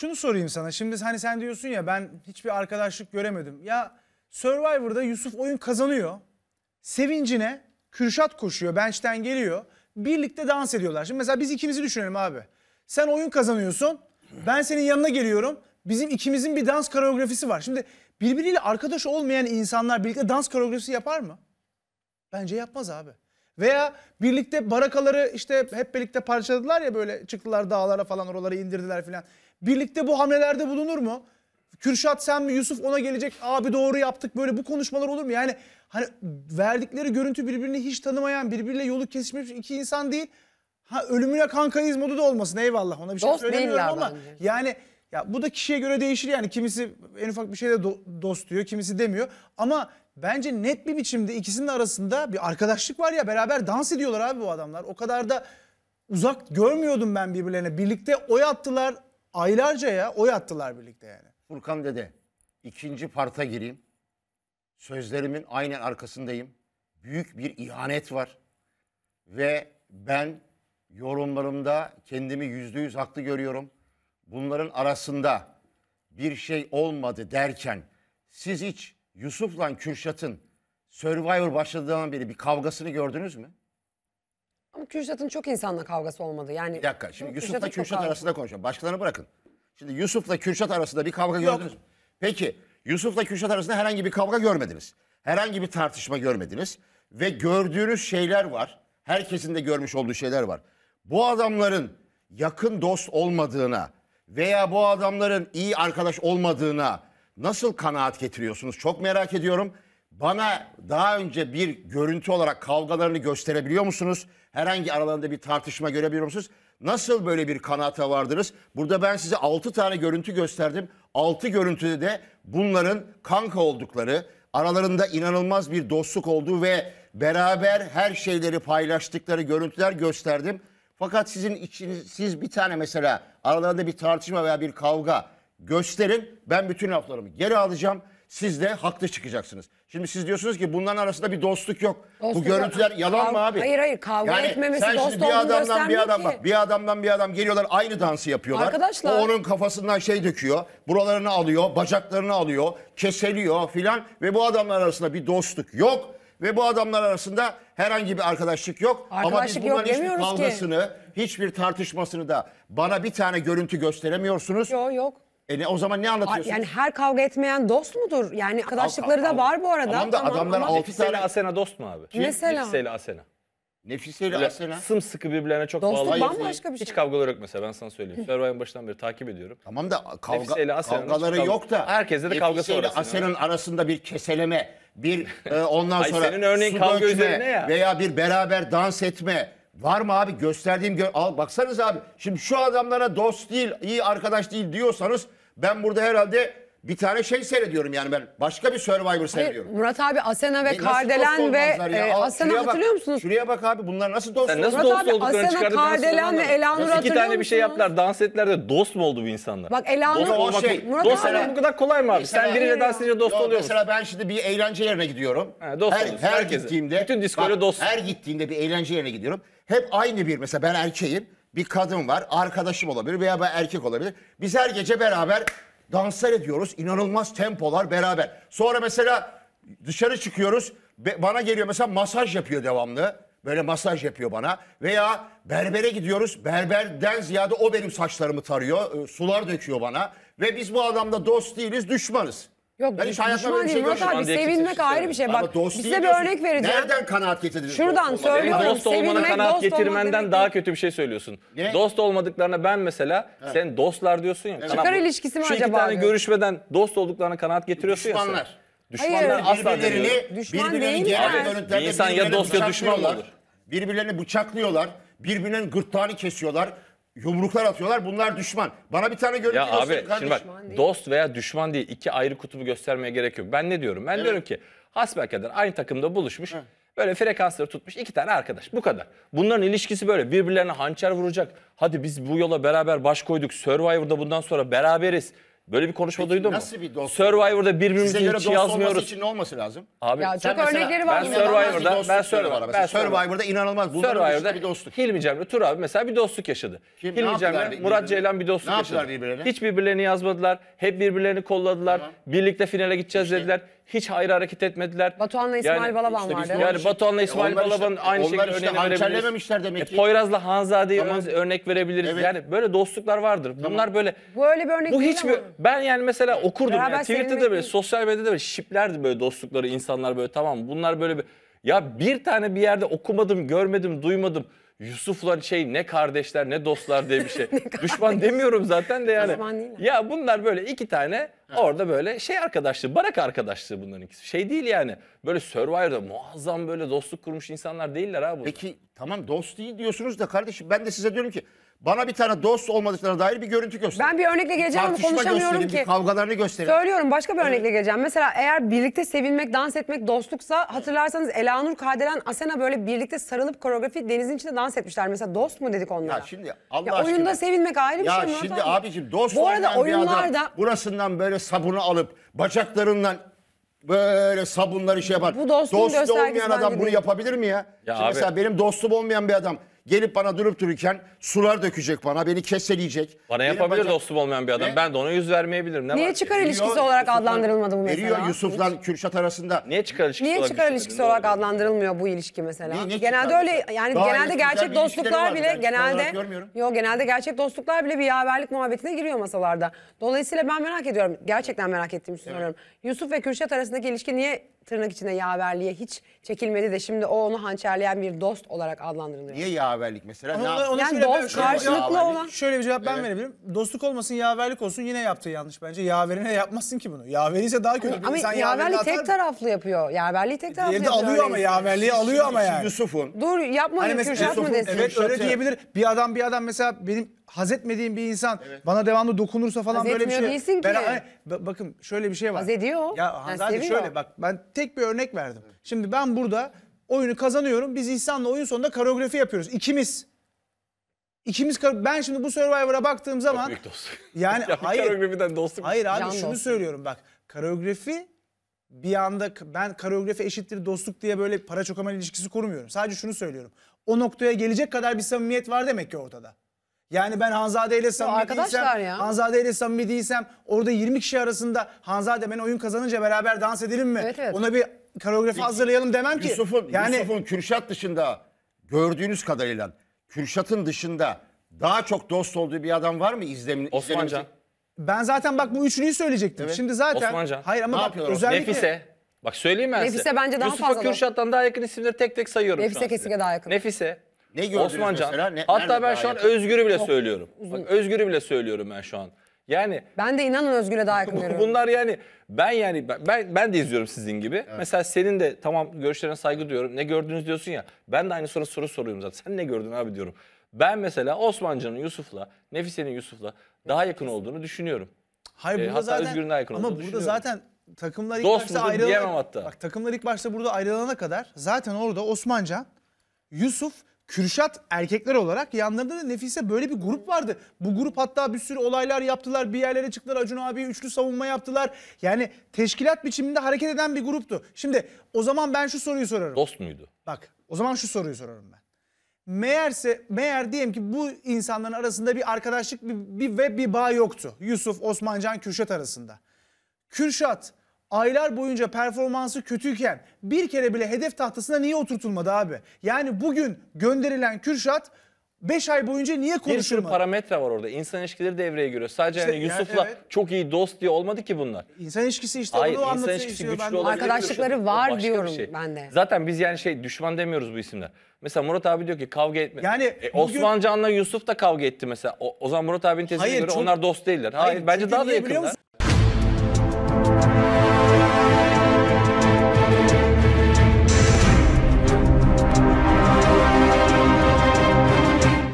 şunu sorayım sana. Şimdi hani sen diyorsun ya ben hiçbir arkadaşlık göremedim. Ya Survivor'da Yusuf oyun kazanıyor. Sevincine Kürşat koşuyor, bench'ten geliyor. Birlikte dans ediyorlar. Şimdi mesela biz ikimizi düşünelim abi. Sen oyun kazanıyorsun. Ben senin yanına geliyorum. Bizim ikimizin bir dans koreografisi var. Şimdi birbiriyle arkadaş olmayan insanlar birlikte dans koreografisi yapar mı? Bence yapmaz abi. Veya birlikte barakaları işte hep birlikte parçaladılar ya böyle çıktılar dağlara falan oraları indirdiler filan. Birlikte bu hamlelerde bulunur mu? Kürşat sen mi Yusuf ona gelecek abi doğru yaptık böyle bu konuşmalar olur mu? Yani hani verdikleri görüntü birbirini hiç tanımayan birbiriyle yolu kesmiş iki insan değil. Ha ölümüne kankayız modu da olmasın eyvallah ona bir şey Dost söylemiyorum ama bence. yani ya bu da kişiye göre değişir yani kimisi en ufak bir şeyde do- dost diyor kimisi demiyor ama bence net bir biçimde ikisinin arasında bir arkadaşlık var ya beraber dans ediyorlar abi bu adamlar o kadar da uzak görmüyordum ben birbirlerine birlikte oy attılar Aylarca ya oy attılar birlikte yani. Furkan dede ikinci parta gireyim. Sözlerimin aynen arkasındayım. Büyük bir ihanet var. Ve ben yorumlarımda kendimi yüzde yüz haklı görüyorum. Bunların arasında bir şey olmadı derken siz hiç Yusuf'la Kürşat'ın Survivor başladığından beri bir kavgasını gördünüz mü? Ama Kürşat'ın çok insanla kavgası olmadı. Yani Bir dakika şimdi Yusuf'la Kürşat, arasında konuşalım. Başkalarını bırakın. Şimdi Yusuf'la Kürşat arasında bir kavga gördünüz mü? Peki Yusuf'la Kürşat arasında herhangi bir kavga görmediniz. Herhangi bir tartışma görmediniz. Ve gördüğünüz şeyler var. Herkesin de görmüş olduğu şeyler var. Bu adamların yakın dost olmadığına veya bu adamların iyi arkadaş olmadığına nasıl kanaat getiriyorsunuz? Çok merak ediyorum. Bana daha önce bir görüntü olarak kavgalarını gösterebiliyor musunuz? Herhangi aralarında bir tartışma görebiliyor musunuz? Nasıl böyle bir kanata vardınız? Burada ben size 6 tane görüntü gösterdim. 6 görüntüde de bunların kanka oldukları, aralarında inanılmaz bir dostluk olduğu ve beraber her şeyleri paylaştıkları görüntüler gösterdim. Fakat sizin içiniz, siz bir tane mesela aralarında bir tartışma veya bir kavga gösterin. Ben bütün laflarımı geri alacağım siz de haklı çıkacaksınız. Şimdi siz diyorsunuz ki bunların arasında bir dostluk yok. Dostluk Bu görüntüler yok. yalan mı abi? Hayır hayır kavga yani etmemesi sen dost şimdi bir adamdan bir adam bak bir adamdan bir adam geliyorlar aynı dansı yapıyorlar. Arkadaşlar. O onun kafasından şey döküyor. Buralarını alıyor, bacaklarını alıyor, keseliyor filan ve bu adamlar arasında bir dostluk yok ve bu adamlar arasında herhangi bir arkadaşlık yok. Arkadaşlık Ama biz bunların hiçbir kavgasını, ki. hiçbir tartışmasını da bana bir tane görüntü gösteremiyorsunuz. Yok yok. E ne, o zaman ne anlatıyorsun? Yani her kavga etmeyen dost mudur? Yani arkadaşlıkları da var bu arada. Tamam da adamlar ama- altı Nefise ile Asena dost mu abi? Mesela. Nefise ile Asena. Nefise ile Asena. sımsıkı birbirlerine çok Dostluk bağlı. bambaşka bir şey. Hiç kavgaları yok mesela ben sana söyleyeyim. Survivor'ın başından beri takip ediyorum. Tamam da Nefise ile kavga, kavgaları kavga- yok da. Herkeste de kavga var Nefise ile Asena'nın. arasında bir keseleme, bir e, ondan Ay, sonra senin örneğin su kavga dökme ya. veya bir beraber dans etme. Var mı abi gösterdiğim gö- al baksanız abi. Şimdi şu adamlara dost değil, iyi arkadaş değil diyorsanız ben burada herhalde bir tane şey seyrediyorum yani ben. Başka bir Survivor seyrediyorum. Murat abi Asena ve E, Kardelen ve e, Asena bak, hatırlıyor musunuz? Şuraya bak abi bunlar nasıl dost? Sen nasıl dost abi, Asena çıkardın. Kardelen ve Elanur'u Nasıl iki hatırlıyor tane bir şey musunuz? yaptılar. Dans ettiler de dost mu oldu bu insanlar? Bak Elanur Dost olmak- şey, Murat dost abi. bu kadar kolay mı abi? Sen biriyle dans edince dost Yok, oluyor musun? Mesela ben şimdi bir eğlence yerine gidiyorum. Ha, dost her, her herkese. gittiğimde. Bütün diskoyla dost. Her gittiğimde bir eğlence yerine gidiyorum. Hep aynı bir mesela ben erkeğim bir kadın var, arkadaşım olabilir veya ben erkek olabilir. Biz her gece beraber danslar ediyoruz. inanılmaz tempolar beraber. Sonra mesela dışarı çıkıyoruz. Bana geliyor mesela masaj yapıyor devamlı. Böyle masaj yapıyor bana. Veya berbere gidiyoruz. Berberden ziyade o benim saçlarımı tarıyor. Ee, sular döküyor bana. Ve biz bu adamla dost değiliz, düşmanız. Yok ben hiç hayatımda böyle bir değil şey abi sevinmek ayrı bir şey. Bak Ama size bir diyorsun. örnek vereceğim. Nereden kanaat getirdiniz? Şuradan söylüyorum. Yani dost olmana sevinmek, kanaat dost olmak demek getirmenden daha kötü bir şey söylüyorsun. Ne? Dost olmadıklarına ben mesela sen dostlar diyorsun ya. Çıkar bu- ilişkisi mi Şu iki acaba tane diyor? görüşmeden dost olduklarına kanaat getiriyorsun ya sen. Düşmanlar. Düşmanlar Hayır. asla Birbirlerini, Düşman birbirlerinin değil yani. Abi, görüntülerde bir insan ya dost ya düşman olur? Birbirlerini bıçaklıyorlar. Birbirinin gırtlağını kesiyorlar yumruklar atıyorlar. Bunlar düşman. Bana bir tane görüntü Ya abi gösterin şimdi bak dost veya düşman değil iki ayrı kutubu göstermeye gerek yok. Ben ne diyorum? Ben diyorum ki hasbelkader aynı takımda buluşmuş. Böyle frekansları tutmuş iki tane arkadaş. Bu kadar. Bunların ilişkisi böyle. Birbirlerine hançer vuracak. Hadi biz bu yola beraber baş koyduk. Survivor'da bundan sonra beraberiz. Böyle bir konuşma Peki, duydun nasıl mu? bir dost? Survivor'da birbirimizi Size göre dost yazmıyoruz. olması için ne olması lazım? Abi Ya çok mesela- örnekleri var. ben inanılmaz Survivor'da- ben söylüyorum Survivor'da- ben Survivor'da- inanılmaz. Bunların Survivor'da bir dostluk. Hilmi Cem'le Tur abi mesela bir dostluk yaşadı. Kim- Hilmi yaptılar Murat Ceylan bir dostluk Ne yaptılar birbirlerine? Hiç birbirlerini yazmadılar. Hep birbirlerini kolladılar. Birlikte finale gideceğiz dediler. Hiç hayır hareket etmediler. Batuhan'la İsmail yani, Balaban işte vardı. Yani Batuhan'la İsmail onlar Balaban işte, aynı şekilde işte önemi verebiliriz. demek e, ki. E, Poyraz'la Hanzade'yi tamam. örnek verebiliriz. Evet. Yani böyle dostluklar vardır. Bunlar böyle. Bu öyle bir örnek Bu hiç bir, ben yani mesela okurdum. Beraber yani, Twitter'da böyle, sosyal medyada böyle şiplerdi böyle dostlukları insanlar böyle tamam Bunlar böyle bir, ya bir tane bir yerde okumadım, görmedim, duymadım. Yusuflar şey ne kardeşler ne dostlar diye bir şey. Düşman demiyorum zaten de yani. Düşman değil Ya bunlar böyle iki tane orada böyle şey arkadaşlığı, barak arkadaşlığı bunların ikisi. Şey değil yani. Böyle Survivor'da muazzam böyle dostluk kurmuş insanlar değiller abi bunlar. Peki tamam dost değil diyorsunuz da kardeşim ben de size diyorum ki bana bir tane dost olmadıklarına dair bir görüntü göster. Ben bir örnekle geleceğim konuşamıyorum ki. bir kavgalarını gösterin. Söylüyorum başka bir örnekle geleceğim. Mesela eğer birlikte sevinmek, dans etmek dostluksa hatırlarsanız Elanur Kaderen Asena böyle birlikte sarılıp koreografi denizin içinde dans etmişler. Mesela dost mu dedik onlara? Ya şimdi Allah ya aşkına. oyunda sevinmek ayrı bir ya şey mi? Ya şimdi Murat abi? abicim dost Bu arada oyunlarda... adam burasından böyle sabunu alıp bacaklarından böyle sabunları şey yapar. Bu dostluğun Dostu olmayan adam bunu yapabilir mi ya? ya Şimdi abi. mesela benim dostum olmayan bir adam Gelip bana durup dururken sular dökecek bana, beni keseleyecek. Bana Benim yapabilir bacak... dostum olmayan bir adam. Ne? Ben de ona yüz vermeyebilirim. Ne Niye var? çıkar ilişkisi Eriyor, olarak Yusuf'la, adlandırılmadı bu mesela? Eriyor Yusuf'la Kürşat arasında. Niye çıkar ilişkisi Niye çıkar ilişkisi olarak adlandırılmıyor bu ilişki mesela? Niye, niye genelde öyle yani Daha genelde gerçek dostluklar bile genelde Yo genelde gerçek dostluklar bile bir yaverlik muhabbetine giriyor masalarda. Dolayısıyla ben merak ediyorum. Gerçekten merak ettiğimi söylüyorum. Yusuf ve Kürşat arasındaki ilişki niye tırnak içinde yaverliğe hiç çekilmedi de şimdi o onu hançerleyen bir dost olarak adlandırılıyor. Niye yaverlik mesela? Ama ne ona, yani dost karşılıklı olan. Şöyle bir cevap ben evet. verebilirim. Dostluk olmasın yaverlik olsun yine yaptığı yanlış bence. Yaverine yapmazsın ki bunu. Yaverinse daha kötü. Ama, ama yaverlik, yaverlik tek taraflı yapıyor. Yaverliği tek e, taraflı yapıyor. alıyor ama yaverliği alıyor ama yani. Yusuf'un. Dur yapma hani Kürşat mı Evet öyle diyebilir. Bir adam bir adam mesela benim haz etmediğim bir insan evet. bana devamlı dokunursa falan haz böyle bir şey. değilsin ki. Ben, bakın şöyle bir şey var. Haz ediyor. Ya Hanzade şöyle bak ben tek bir örnek verdim. Evet. Şimdi ben burada oyunu kazanıyorum. Biz insanla oyun sonunda koreografi yapıyoruz. İkimiz. İkimiz ben şimdi bu Survivor'a baktığım zaman Çok büyük yani ya hayır. Koreografiden dostluk. Hayır abi Can şunu dostluk. söylüyorum bak. Koreografi bir anda ben koreografi eşittir dostluk diye böyle para çokaman ilişkisi kurmuyorum. Sadece şunu söylüyorum. O noktaya gelecek kadar bir samimiyet var demek ki ortada. Yani ben Hanzade ile samimi değilsem, arkadaşlar ya. Hanzade ile samimi değilsem orada 20 kişi arasında Hanzade ben oyun kazanınca beraber dans edelim mi? Evet, evet. Ona bir koreografi e, hazırlayalım demem ki. Yusuf'un yani, Yusuf'un Kürşat dışında gördüğünüz kadarıyla Kürşat'ın dışında daha çok dost olduğu bir adam var mı izlemin? Osmancan. Ben zaten bak bu üçlüyü söyleyecektim. Evet. Şimdi zaten Osmancan. hayır ama Ne bak özellikle Nefise. Bak söyleyeyim ben size. Nefise bence daha Yusuf'a fazla da. Kürşat'tan daha yakın isimleri tek tek sayıyorum Nefise kesinlikle daha yakın. Nefise, ne gördünüz Osmancan. mesela? Ne- Hatta ben şu an daha Özgür'ü bile söylüyorum. Bak, Özgür'ü bile söylüyorum ben şu an. Yani Ben de inanın Özgür'e daha yakın görüyorum. bunlar yani ben yani ben- ben de izliyorum sizin gibi. Mesela senin de tamam görüşlerine saygı duyuyorum. Ne gördünüz diyorsun ya. Ben de aynı soru soru soruyorum zaten. Sen ne gördün abi diyorum. Ben mesela Osmancan'ın Yusuf'la, Nefise'nin Yusuf'la daha yakın olduğunu düşünüyorum. Hayır E, burada hatta zaten Özgür'ün de aykırı olduğunu ama burada zaten takımlar ilk Dost başta ayrılana hatta. Bak takımlar ilk başta burada ayrılana kadar zaten orada Osmancan, Yusuf Kürşat erkekler olarak yanlarında da Nefise böyle bir grup vardı. Bu grup hatta bir sürü olaylar yaptılar. Bir yerlere çıktılar Acun abi üçlü savunma yaptılar. Yani teşkilat biçiminde hareket eden bir gruptu. Şimdi o zaman ben şu soruyu sorarım. Dost muydu? Bak o zaman şu soruyu sorarım ben. Meğerse meğer diyelim ki bu insanların arasında bir arkadaşlık bir, bir ve bir bağ yoktu. Yusuf, Osmancan, Kürşat arasında. Kürşat aylar boyunca performansı kötüyken bir kere bile hedef tahtasına niye oturtulmadı abi? Yani bugün gönderilen Kürşat 5 ay boyunca niye Bir sürü parametre var orada. İnsan ilişkileri devreye giriyor. Sadece İşte hani yani yani evet. çok iyi dost diye olmadı ki bunlar. İnsan ilişkisi işte Hayır onu insan ilişkisi güçlü Ben- Arkadaşlıkları var başka bir diyorum şey. ben de. Zaten biz yani şey düşman demiyoruz bu isimler. Mesela Murat abi diyor ki kavga etme. Yani E, bugün- Can'la Yusuf da kavga etti mesela. O, o zaman Murat abinin tezine Hayır, göre çok- onlar dost değiller. Hayır, Hayır, bence daha da niye yakınlar.